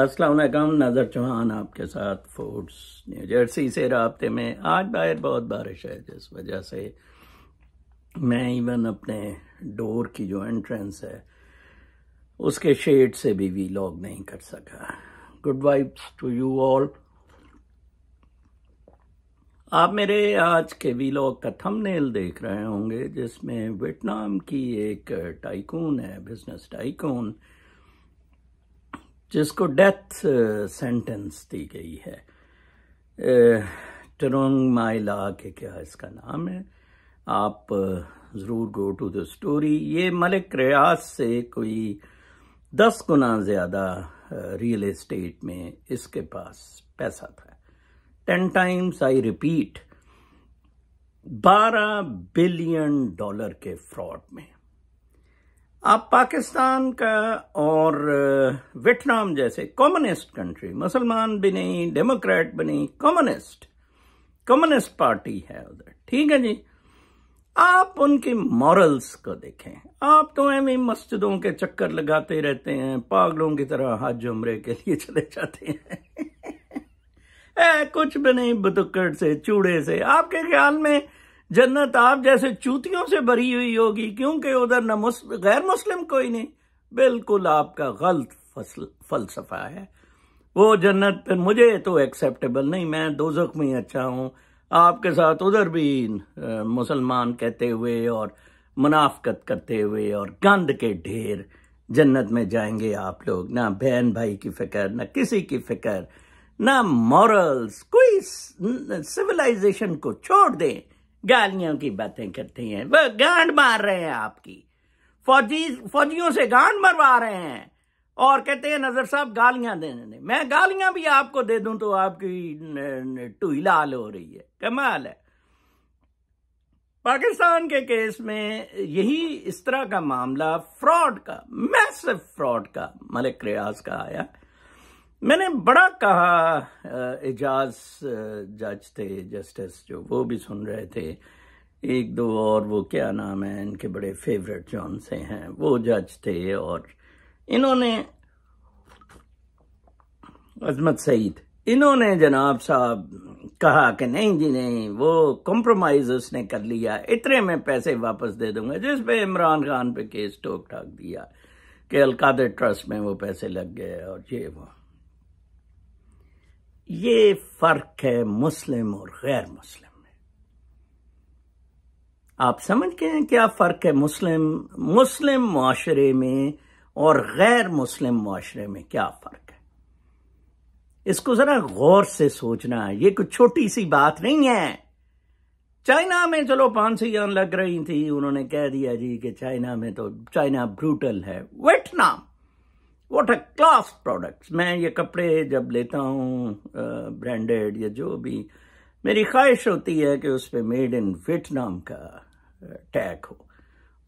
अस्सलाम नजर चौहान आपके साथ फूड्स न्यू जर्सी से रबते में आज बाहर बहुत बारिश है जिस वजह से मैं इवन अपने डोर की जो एंट्रेंस है उसके शेड से भी वी लॉग नहीं कर सका good vibes to you all आप मेरे आज के वी लॉग का थंबनेल देख रहे होंगे जिसमें वियतनाम की एक टाइकून है बिजनेस टाइकून जिसको डेथ सेंटेंस uh, दी गई है टरोंग uh, माइला के क्या इसका नाम है आप ज़रूर गो टू द स्टोरी ये मलिक रियाज से कोई दस गुना ज़्यादा रियल एस्टेट में इसके पास पैसा था टेन टाइम्स आई रिपीट बारह बिलियन डॉलर के फ्रॉड में आप पाकिस्तान का और वियतनाम जैसे कम्युनिस्ट कंट्री मुसलमान भी नहीं डेमोक्रेट भी नहीं कम्युनिस्ट कम्युनिस्ट पार्टी है उधर ठीक है जी आप उनके मॉरल्स को देखें आप तो एम मस्जिदों के चक्कर लगाते रहते हैं पागलों की तरह हज उमरे के लिए चले जाते हैं ए, कुछ भी नहीं बुतुक्कड़ से चूड़े से आपके ख्याल में जन्नत आप जैसे चूतियों से भरी हुई होगी क्योंकि उधर न गैर मुस्लिम कोई नहीं बिल्कुल आपका गलत फसल फलसफा है वो जन्नत फिर मुझे तो एक्सेप्टेबल नहीं मैं दो जख्म ही अच्छा हूँ आपके साथ उधर भी मुसलमान कहते हुए और मुनाफ्त करते हुए और गंद के ढेर जन्नत में जाएंगे आप लोग ना बहन भाई की फिक्र ना किसी की फिक्र ना मॉरल्स कोई सिविलाइजेशन को छोड़ दें गालियों की बातें करते हैं वह गांड मार रहे हैं आपकी फौजी फौजियों से गांड मरवा रहे हैं और कहते हैं नजर साहब गालियां देने दे मैं गालियां भी आपको दे दूं तो आपकी टूई लाल हो रही है कमाल है पाकिस्तान के केस में यही इस तरह का मामला फ्रॉड का मैसिव फ्रॉड का मलिक रियाज का आया मैंने बड़ा कहा एजाज जज थे जस्टिस जो वो भी सुन रहे थे एक दो और वो क्या नाम है इनके बड़े फेवरेट जॉन से हैं वो जज थे और इन्होंने अजमत सईद इन्होंने जनाब साहब कहा कि नहीं जी नहीं वो कॉम्प्रोमाइज उसने कर लिया इतने में पैसे वापस दे दूंगा जिस पे इमरान खान पे केस टोक ठाक दिया कि अलकादर ट्रस्ट में वो पैसे लग गए और ये वो ये फर्क है मुस्लिम और गैर मुस्लिम में आप समझ गए क्या फर्क है मुस्लिम मुस्लिम माशरे में और गैर मुस्लिम माशरे में क्या फर्क है इसको जरा गौर से सोचना ये कोई छोटी सी बात नहीं है चाइना में चलो पांच जान लग रही थी उन्होंने कह दिया जी कि चाइना में तो चाइना ब्रूटल है Vietnam what a class product मैं ये कपड़े जब लेता हूँ ब्रांडेड या जो भी मेरी ख्वाहिश होती है कि उस पर मेड इन नाम का टैग हो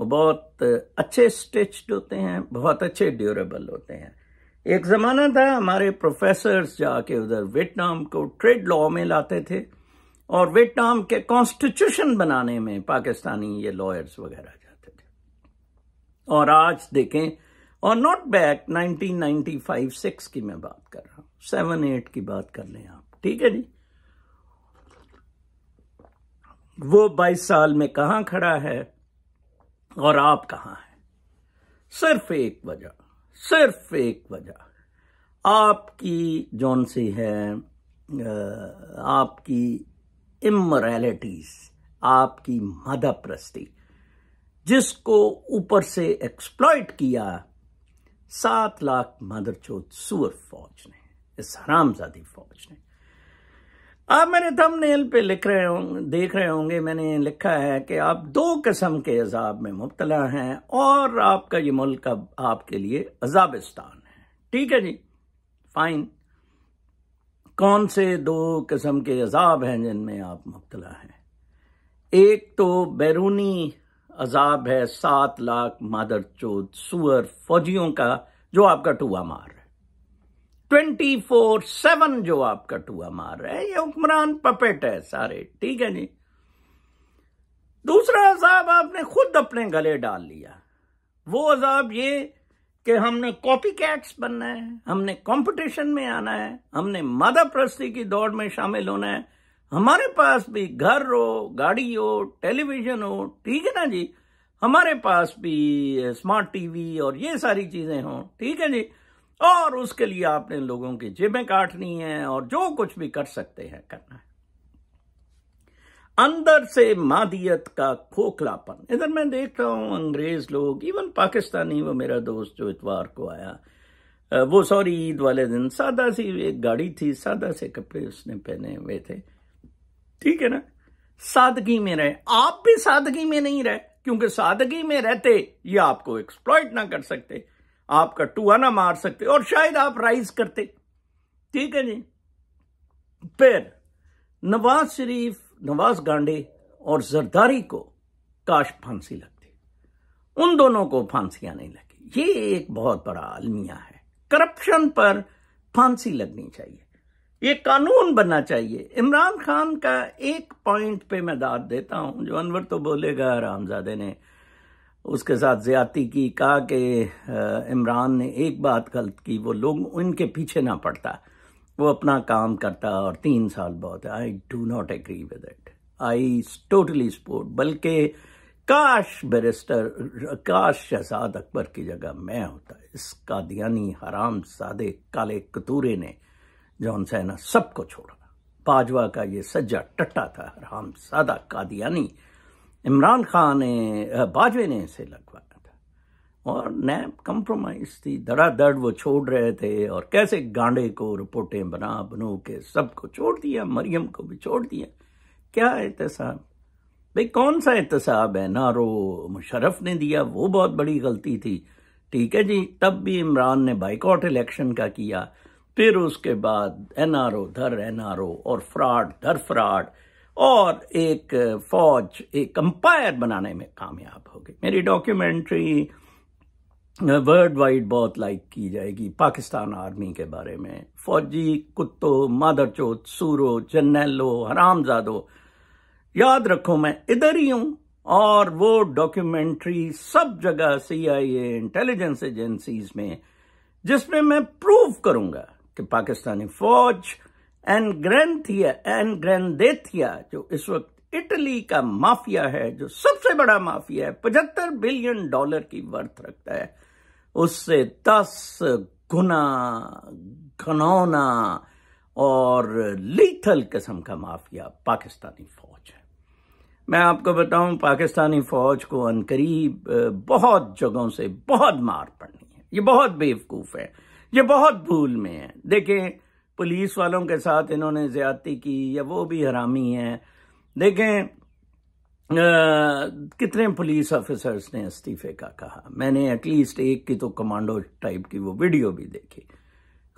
वो बहुत अच्छे स्टिच्ड होते हैं बहुत अच्छे ड्यूरेबल होते हैं एक ज़माना था हमारे प्रोफेसर्स जाके उधर वियतनाम को ट्रेड लॉ में लाते थे और वियतनाम के कॉन्स्टिट्यूशन बनाने में पाकिस्तानी ये लॉयर्स वगैरह जाते थे और आज देखें और नॉट बैक 1995 सिक्स की मैं बात कर रहा हूं सेवन एट की बात कर लें आप ठीक है जी वो बाईस साल में कहा खड़ा है और आप कहा हैं सिर्फ एक वजह सिर्फ एक वजह आपकी जौन सी है आपकी इमोरेलिटीज आपकी मदप्रस्ती जिसको ऊपर से एक्सप्लॉयट किया सात लाख मादर चौथ सुअर फौज ने इस हरामजादी फौज ने आप मेरे थंबनेल पे लिख रहे होंगे देख रहे होंगे मैंने लिखा है कि आप दो किस्म के अजाब में मुबतला हैं और आपका ये मुल्क अब आपके लिए अजाबिस्तान है ठीक है जी फाइन कौन से दो किस्म के अजाब हैं जिनमें आप मुबतला हैं एक तो बैरूनी अजाब है सात लाख मादर चोद सुअर फौजियों का जो आपका टुआ मार है ट्वेंटी फोर सेवन जो आपका टुआ मार रहा है ये हुक्मरान पपेट है सारे ठीक है जी दूसरा अजाब आपने खुद अपने गले डाल लिया वो अजाब ये कि हमने कॉपी कैट्स बनना है हमने कंपटीशन में आना है हमने मादा प्रस्ती की दौड़ में शामिल होना है हमारे पास भी घर हो गाड़ी हो टेलीविजन हो ठीक है ना जी हमारे पास भी स्मार्ट टीवी और ये सारी चीजें हों ठीक है जी और उसके लिए आपने लोगों की जेबें काटनी है और जो कुछ भी कर सकते हैं करना है अंदर से मादियत का खोखलापन इधर मैं देख रहा हूं अंग्रेज लोग इवन पाकिस्तानी वो मेरा दोस्त जो इतवार को आया वो सॉरी ईद वाले दिन सादा सी एक गाड़ी थी सादा से कपड़े उसने पहने हुए थे ठीक है ना सादगी में रहे आप भी सादगी में नहीं रहे क्योंकि सादगी में रहते ये आपको एक्सप्लॉइट ना कर सकते आपका टुआ ना मार सकते और शायद आप राइज करते ठीक है जी फिर नवाज शरीफ नवाज गांडे और जरदारी को काश फांसी लगती उन दोनों को फांसियां नहीं लगी ये एक बहुत बड़ा अलमिया है करप्शन पर फांसी लगनी चाहिए ये कानून बनना चाहिए इमरान खान का एक पॉइंट पे मैं दाद देता हूं जो अनवर तो बोलेगा रामजादे ने उसके साथ ज्यादती की कहा कि इमरान ने एक बात गलत की वो लोग उनके पीछे ना पड़ता वो अपना काम करता और तीन साल बहुत है I do not agree with it I totally support बल्कि काश बैरिस्टर काश शहजाद अकबर की जगह मैं होता इस कादियानी हराम सादे काले कतूरे ने जॉन सेना सबको छोड़ा बाजवा का ये सज्जा टट्टा था हराम सादा कादियानी इमरान खान ने बाजवे ने इसे लगवाया था और नैब कंप्रोमाइज थी धड़ाधड़ वो छोड़ रहे थे और कैसे गांडे को रिपोर्टें बना बनू के सबको छोड़ दिया मरियम को भी छोड़ दिया क्या एहतसाब भाई कौन सा एहतसाब है नारो मुशरफ ने दिया वो बहुत बड़ी गलती थी ठीक है जी तब भी इमरान ने बाइकआउट इलेक्शन का किया फिर उसके बाद एनआरओ धर एनआरओ और फ्रॉड धर फ्रॉड और एक फौज एक अंपायर बनाने में कामयाब हो गई मेरी डॉक्यूमेंट्री वर्ल्ड वाइड बहुत लाइक की जाएगी पाकिस्तान आर्मी के बारे में फौजी कुत्तो चोत सूरो जन्नैलो हरामजादो याद रखो मैं इधर ही हूं और वो डॉक्यूमेंट्री सब जगह सीआईए इंटेलिजेंस एजेंसीज में जिसमें मैं प्रूव करूंगा कि पाकिस्तानी फौज एन एन एनग्रेंदेथिया जो इस वक्त इटली का माफिया है जो सबसे बड़ा माफिया है पचहत्तर बिलियन डॉलर की वर्थ रखता है उससे दस गुना घनौना और लीथल किस्म का माफिया पाकिस्तानी फौज है मैं आपको बताऊं पाकिस्तानी फौज को अनकरीब बहुत जगहों से बहुत मार पड़नी है ये बहुत बेवकूफ है ये बहुत भूल में है देखें पुलिस वालों के साथ इन्होंने ज्यादती की या वो भी हरामी है देखें आ, कितने पुलिस ऑफिसर्स ने इस्तीफे का कहा मैंने एटलीस्ट एक की तो कमांडो टाइप की वो वीडियो भी देखी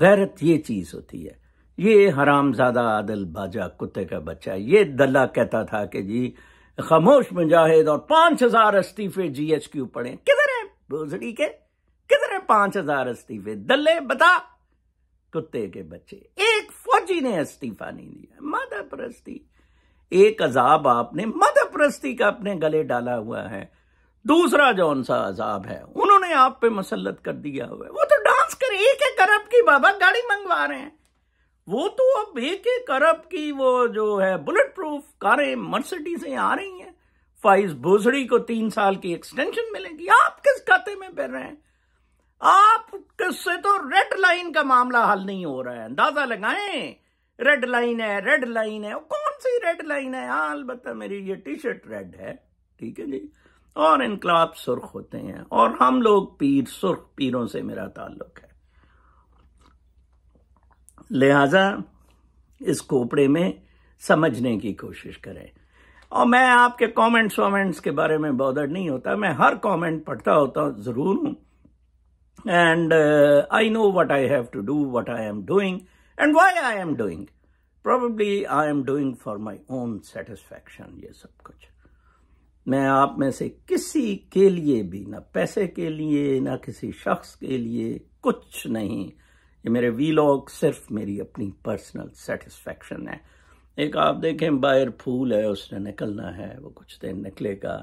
गैरत ये चीज होती है ये हरामजादा आदल बाजा कुत्ते का बच्चा ये दल्ला कहता था कि जी खामोश मुजाहिद और पांच हजार इस्तीफे जीएचक्यू क्यू पड़े किधर है भोसड़ी के किधर है पांच हजार इस्तीफे दल्ले बता कुत्ते के बच्चे एक फौजी ने इस्तीफा नहीं दिया मादा परस्ती एक अजाब आपने मादा परस्ती का अपने गले डाला हुआ है दूसरा जो सा अजाब है उन्होंने आप पे मुसलत कर दिया हुआ है वो तो डांस कर एक एक अरब की बाबा गाड़ी मंगवा रहे हैं वो तो अब एक एक अरब की वो जो है बुलेट प्रूफ कारें मर्सिडी से आ रही हैं फाइज भोसड़ी को तीन साल की एक्सटेंशन मिलेगी आप किस खाते में फिर रहे हैं आप से तो रेड लाइन का मामला हल नहीं हो रहा है अंदाजा लगाएं रेड लाइन है रेड लाइन है कौन सी रेड लाइन है हाँ अलबत् मेरी ये टी शर्ट रेड है ठीक है जी और इनकलाब सुर्ख होते हैं और हम लोग पीर सुर्ख पीरों से मेरा ताल्लुक है लिहाजा इस कोपड़े में समझने की कोशिश करें और मैं आपके कमेंट्स वमेंट्स के बारे में बॉदर नहीं होता मैं हर कमेंट पढ़ता होता ज़रूर हूं and uh, I know what I have to do, what I am doing, and why I am doing. Probably I am doing for my own satisfaction ये सब कुछ मैं आप में से किसी के लिए भी ना पैसे के लिए ना किसी शख्स के लिए कुछ नहीं ये मेरे वीलॉग सिर्फ मेरी अपनी पर्सनल सेटिस्फेक्शन है एक आप देखें बाहर फूल है उसने निकलना है वो कुछ दिन निकलेगा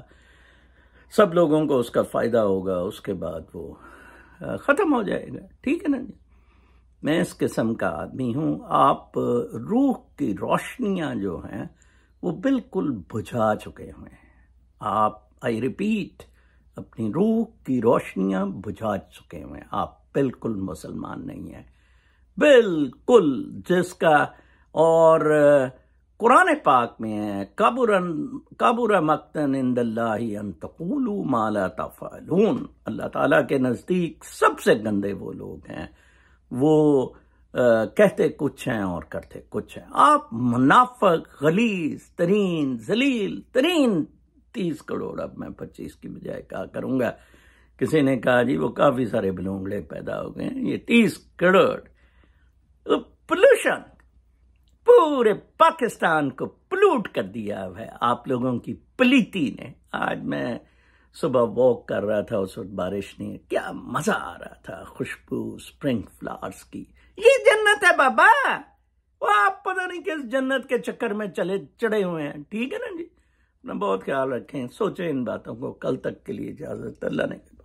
सब लोगों को उसका फ़ायदा होगा उसके बाद वो ख़त्म हो जाएगा ठीक है ना जी मैं इस किस्म का आदमी हूँ आप रूह की रोशनियाँ जो हैं वो बिल्कुल बुझा चुके हुए हैं आप आई रिपीट अपनी रूह की रोशनियाँ बुझा चुके हुए हैं आप बिल्कुल मुसलमान नहीं हैं बिल्कुल जिसका और कुरान पाक में है कबुर कबुर मक्तन माला तफ़ालून अल्लाह ताला के नज़दीक सबसे गंदे वो लोग हैं वो आ, कहते कुछ हैं और करते कुछ हैं आप मुनाफक गलीस तरीन जलील तरीन तीस करोड़ अब मैं पच्चीस की बजाय कहा करूंगा किसी ने कहा जी वो काफ़ी सारे बलोंगड़े पैदा हो गए ये तीस करोड़ पोल्यूशन पूरे पाकिस्तान को पलूट कर दिया है आप लोगों की पलीती ने आज मैं सुबह वॉक कर रहा था उस वक्त बारिश ने क्या मजा आ रहा था खुशबू स्प्रिंग फ्लावर्स की ये जन्नत है बाबा वो आप पता नहीं किस जन्नत के चक्कर में चले चढ़े हुए हैं ठीक है ना जी अपना बहुत ख्याल रखें सोचें इन बातों को कल तक के लिए इजाजत अल्लाह ने